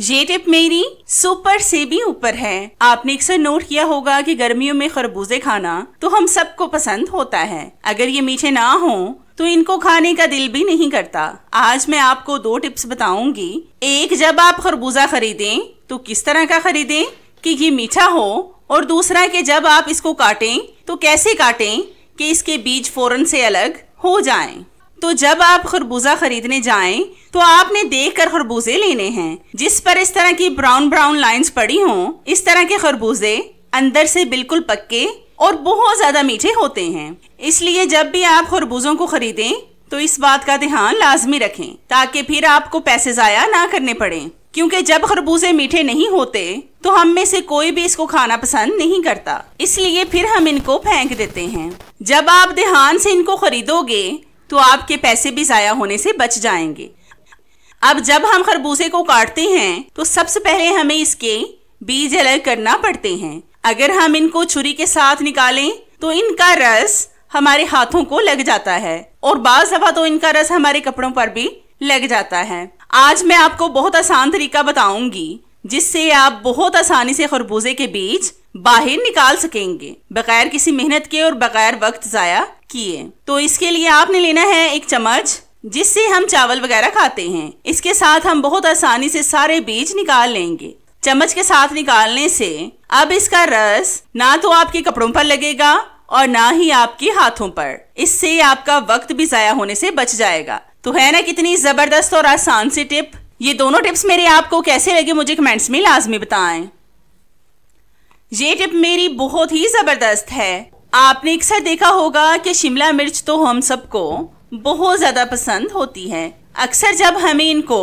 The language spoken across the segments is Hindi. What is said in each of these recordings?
ये टिप मेरी सुपर से भी ऊपर है आपने अक्सर नोट किया होगा कि गर्मियों में खरबूजे खाना तो हम सबको पसंद होता है अगर ये मीठे ना हो तो इनको खाने का दिल भी नहीं करता आज मैं आपको दो टिप्स बताऊंगी एक जब आप खरबूजा खरीदें तो किस तरह का खरीदें कि ये मीठा हो और दूसरा कि जब आप इसको काटें तो कैसे काटें कि इसके बीज फौरन से अलग हो जाएं। तो जब आप खरबूजा खरीदने जाएं तो आपने देख कर खरबूजे लेने हैं जिस पर इस तरह की ब्राउन ब्राउन लाइंस पड़ी हों इस तरह के खरबूजे अंदर से बिल्कुल पक्के और बहुत ज्यादा मीठे होते हैं इसलिए जब भी आप खरबूजों को खरीदें तो इस बात का ध्यान लाजमी रखें ताकि फिर आपको पैसे जाया ना करने पड़े क्योंकि जब खरबूजे मीठे नहीं होते तो हम में से कोई भी इसको खाना पसंद नहीं करता इसलिए फिर हम इनको फेंक देते हैं जब आप ध्यान से इनको खरीदोगे तो आपके पैसे भी ज़ाया होने से बच जाएंगे अब जब हम खरबूजे को काटते हैं तो सबसे पहले हमें इसके बीज अलग करना पड़ते हैं अगर हम इनको छुरी के साथ निकालें तो इनका रस हमारे हाथों को लग जाता है और बाज दफा तो इनका रस हमारे कपड़ों पर भी लग जाता है आज मैं आपको बहुत आसान तरीका बताऊंगी जिससे आप बहुत आसानी से खरबूजे के बीज बाहर निकाल सकेंगे बगैर किसी मेहनत के और बगैर वक्त जाया किए तो इसके लिए आपने लेना है एक चम्मच जिससे हम चावल वगैरह खाते हैं इसके साथ हम बहुत आसानी से सारे बीज निकाल लेंगे चम्मच के साथ निकालने से अब इसका रस ना तो आपके कपड़ों पर लगेगा और ना ही आपके हाथों पर इससे आपका वक्त भी जाया होने से बच जाएगा तो है ना कितनी जबरदस्त और आसान सी टिप ये दोनों टिप्स मेरे आपको कैसे लगे मुझे कमेंट्स में लाजमी बताएं ये टिप मेरी बहुत ही जबरदस्त है आपने अक्सर देखा होगा कि शिमला मिर्च तो हम सबको बहुत ज़्यादा पसंद होती है अक्सर जब हमें इनको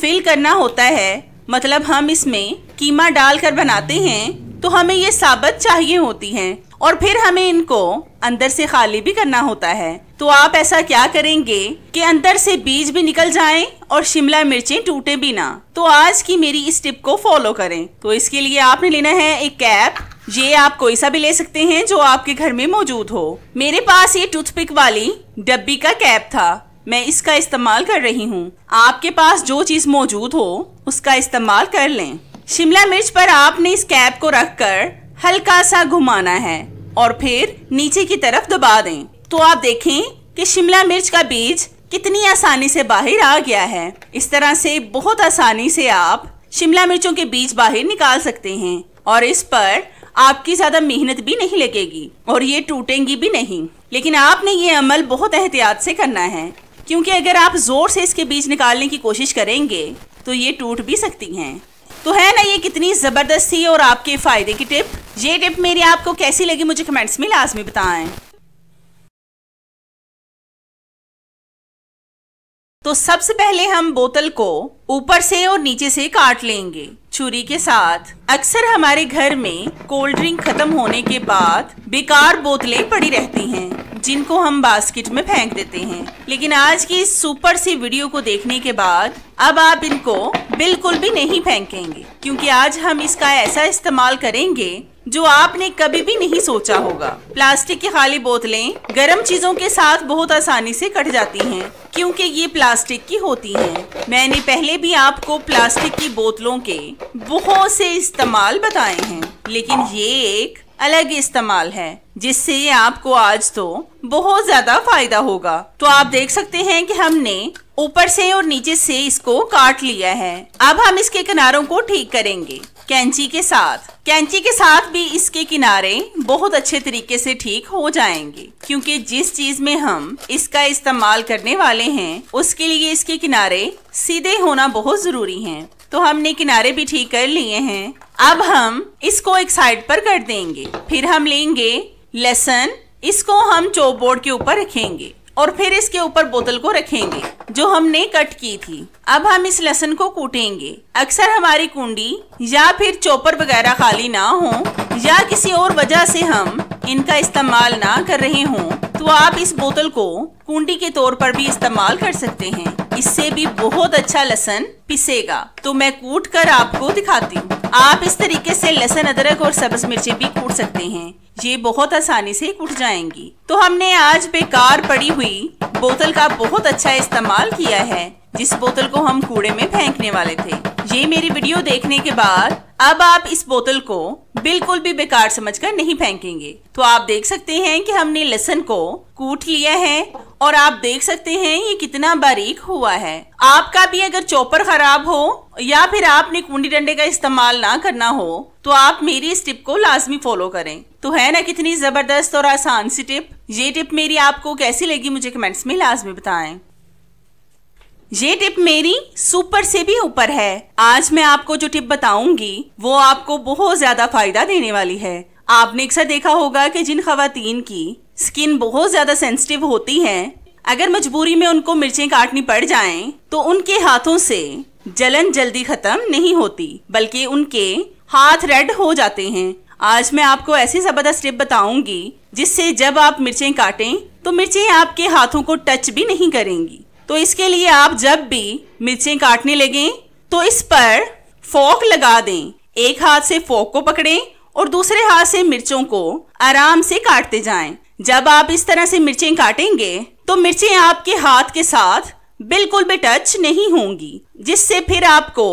फिल करना होता है मतलब हम इसमें कीमा डालकर बनाते हैं तो हमें ये साबत चाहिए होती है और फिर हमें इनको अंदर से खाली भी करना होता है तो आप ऐसा क्या करेंगे कि अंदर से बीज भी निकल जाए और शिमला मिर्चें टूटे भी ना तो आज की मेरी इस टिप को फॉलो करें तो इसके लिए आपने लेना है एक कैप ये आप कोई सा भी ले सकते हैं जो आपके घर में मौजूद हो मेरे पास ये टूथपिक वाली डब्बी का कैप था मैं इसका इस्तेमाल कर रही हूँ आपके पास जो चीज़ मौजूद हो उसका इस्तेमाल कर लें शिमला मिर्च पर आपने इस कैप को रख कर हल्का सा घुमाना है और फिर नीचे की तरफ दबा दें तो आप देखें कि शिमला मिर्च का बीज कितनी आसानी से बाहर आ गया है इस तरह से बहुत आसानी से आप शिमला मिर्चों के बीज बाहर निकाल सकते हैं और इस पर आपकी ज़्यादा मेहनत भी नहीं लगेगी और ये टूटेंगी भी नहीं लेकिन आपने ये अमल बहुत एहतियात से करना है क्योंकि अगर आप ज़ोर से इसके बीज निकालने की कोशिश करेंगे तो ये टूट भी सकती हैं तो है ना ये कितनी ज़बरदस्त थी और आपके फ़ायदे की टिप ये टिप मेरी आपको कैसी लगी मुझे कमेंट्स में लाजमी बताएं तो सबसे पहले हम बोतल को ऊपर से और नीचे से काट लेंगे छुरी के साथ अक्सर हमारे घर में कोल्ड ड्रिंक खत्म होने के बाद बेकार बोतलें पड़ी रहती हैं जिनको हम बास्केट में फेंक देते हैं लेकिन आज की इस सुपर सी वीडियो को देखने के बाद अब आप इनको बिल्कुल भी नहीं फेंकेंगे क्योंकि आज हम इसका ऐसा इस्तेमाल करेंगे जो आपने कभी भी नहीं सोचा होगा प्लास्टिक की खाली बोतलें गर्म चीजों के साथ बहुत आसानी से कट जाती हैं क्योंकि ये प्लास्टिक की होती हैं। मैंने पहले भी आपको प्लास्टिक की बोतलों के बहुत से इस्तेमाल बताए हैं लेकिन ये एक अलग इस्तेमाल है जिससे आपको आज तो बहुत ज्यादा फायदा होगा तो आप देख सकते हैं कि हमने ऊपर से और नीचे से इसको काट लिया है अब हम इसके किनारों को ठीक करेंगे कैंची के साथ कैंची के साथ भी इसके किनारे बहुत अच्छे तरीके से ठीक हो जाएंगे क्योंकि जिस चीज में हम इसका इस्तेमाल करने वाले हैं उसके लिए इसके किनारे सीधे होना बहुत जरूरी है तो हमने किनारे भी ठीक कर लिए हैं अब हम इसको एक साइड पर कर देंगे फिर हम लेंगे लहसन इसको हम चौप बोर्ड के ऊपर रखेंगे और फिर इसके ऊपर बोतल को रखेंगे जो हमने कट की थी अब हम इस लहसन को कूटेंगे अक्सर हमारी कुंडी या फिर चोपर वगैरह खाली ना हो या किसी और वजह से हम इनका इस्तेमाल ना कर रहे हों तो आप इस बोतल को कुंडी के तौर पर भी इस्तेमाल कर सकते हैं इससे भी बहुत अच्छा लहसन पिसेगा तो मैं कूट कर आपको दिखाती हूँ आप इस तरीके से लहसन अदरक और सब्ज मिर्ची भी कूट सकते हैं ये बहुत आसानी से कूट जाएंगी तो हमने आज बेकार पड़ी हुई बोतल का बहुत अच्छा इस्तेमाल किया है जिस बोतल को हम कूड़े में फेंकने वाले थे ये मेरी वीडियो देखने के बाद अब आप इस बोतल को बिल्कुल भी बेकार समझकर नहीं फेंकेंगे तो आप देख सकते हैं कि हमने लहसन को कूट लिया है और आप देख सकते हैं ये कितना बारीक हुआ है आपका भी अगर चॉपर खराब हो या फिर आपने कुंडी डंडे का इस्तेमाल ना करना हो तो आप मेरी इस टिप को लाजमी फॉलो करें तो है ना कितनी जबरदस्त और आसान सी टिप ये टिप मेरी आपको कैसी लगी मुझे कमेंट्स में लाजमी बताएं ये टिप मेरी सुपर से भी ऊपर है आज मैं आपको जो टिप बताऊंगी वो आपको बहुत ज्यादा फायदा देने वाली है आपने अक्सर देखा होगा कि जिन खातन की स्किन बहुत ज्यादा सेंसिटिव होती है अगर मजबूरी में उनको मिर्चें काटनी पड़ जाएं, तो उनके हाथों से जलन जल्दी खत्म नहीं होती बल्कि उनके हाथ रेड हो जाते हैं आज मैं आपको ऐसी जबरदस्त टिप बताऊंगी जिससे जब आप मिर्चें काटें तो मिर्चें आपके हाथों को टच भी नहीं करेंगी तो इसके लिए आप जब भी मिर्चें काटने लगें तो इस पर फोक लगा दें एक हाथ से फोक को पकड़ें और दूसरे हाथ से मिर्चों को आराम से काटते जाएं। जब आप इस तरह से मिर्चें काटेंगे तो मिर्चें आपके हाथ के साथ बिल्कुल भी टच नहीं होंगी जिससे फिर आपको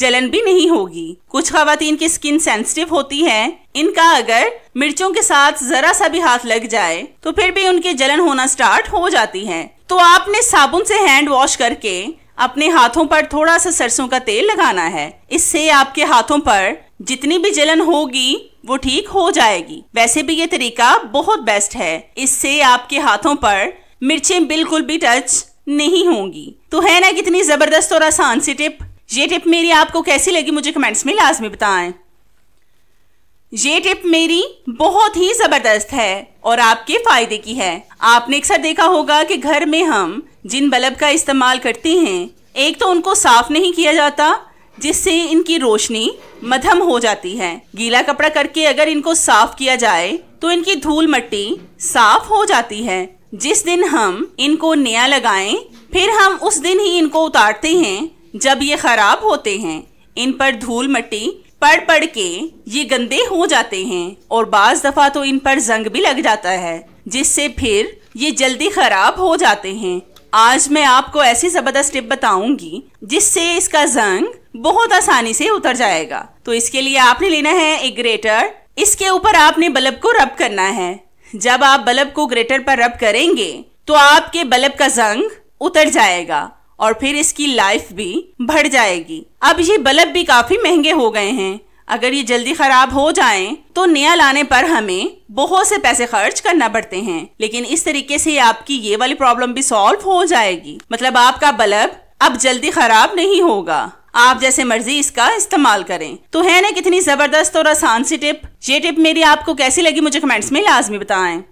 जलन भी नहीं होगी कुछ खातन की स्किन सेंसिटिव होती है इनका अगर मिर्चों के साथ जरा सा भी हाथ लग जाए तो फिर भी उनकी जलन होना स्टार्ट हो जाती है तो आपने साबुन से हैंड वॉश करके अपने हाथों पर थोड़ा सा सरसों का तेल लगाना है इससे आपके हाथों पर जितनी भी जलन होगी वो ठीक हो जाएगी वैसे भी ये तरीका बहुत बेस्ट है इससे आपके हाथों पर मिर्चें बिल्कुल भी टच नहीं होंगी तो है ना कितनी जबरदस्त और आसान सी टिप ये टिप मेरी आपको कैसी लगी मुझे कमेंट्स में लाजमी बताएं ये टिप मेरी बहुत ही ज़बरदस्त है और आपके फ़ायदे की है आपने अक्सर देखा होगा कि घर में हम जिन बल्ब का इस्तेमाल करते हैं एक तो उनको साफ नहीं किया जाता जिससे इनकी रोशनी मध्यम हो जाती है गीला कपड़ा करके अगर इनको साफ किया जाए तो इनकी धूल मट्टी साफ हो जाती है जिस दिन हम इनको नया लगाएं फिर हम उस दिन ही इनको उतारते हैं जब ये खराब होते हैं इन पर धूल मट्टी पढ़ पढ़ के ये गंदे हो जाते हैं और बाज दफ़ा तो इन पर जंग भी लग जाता है जिससे फिर ये जल्दी ख़राब हो जाते हैं आज मैं आपको ऐसी ज़बरदस्त टिप बताऊंगी जिससे इसका जंग बहुत आसानी से उतर जाएगा तो इसके लिए आपने लेना है एक ग्रेटर इसके ऊपर आपने बल्ब को रब करना है जब आप बल्ब को ग्रेटर पर रब करेंगे तो आपके बल्ब का जंग उतर जाएगा और फिर इसकी लाइफ भी बढ़ जाएगी अब ये बल्ब भी काफी महंगे हो गए हैं अगर ये जल्दी खराब हो जाए तो नया लाने पर हमें बहुत से पैसे खर्च करना पड़ते हैं लेकिन इस तरीके से आपकी ये वाली प्रॉब्लम भी सॉल्व हो जाएगी मतलब आपका बल्ब अब जल्दी खराब नहीं होगा आप जैसे मर्जी इसका इस्तेमाल करें तो है ना कितनी जबरदस्त और आसान सी टिप ये टिप मेरी आपको कैसी लगी मुझे कमेंट्स में लाजमी बताएं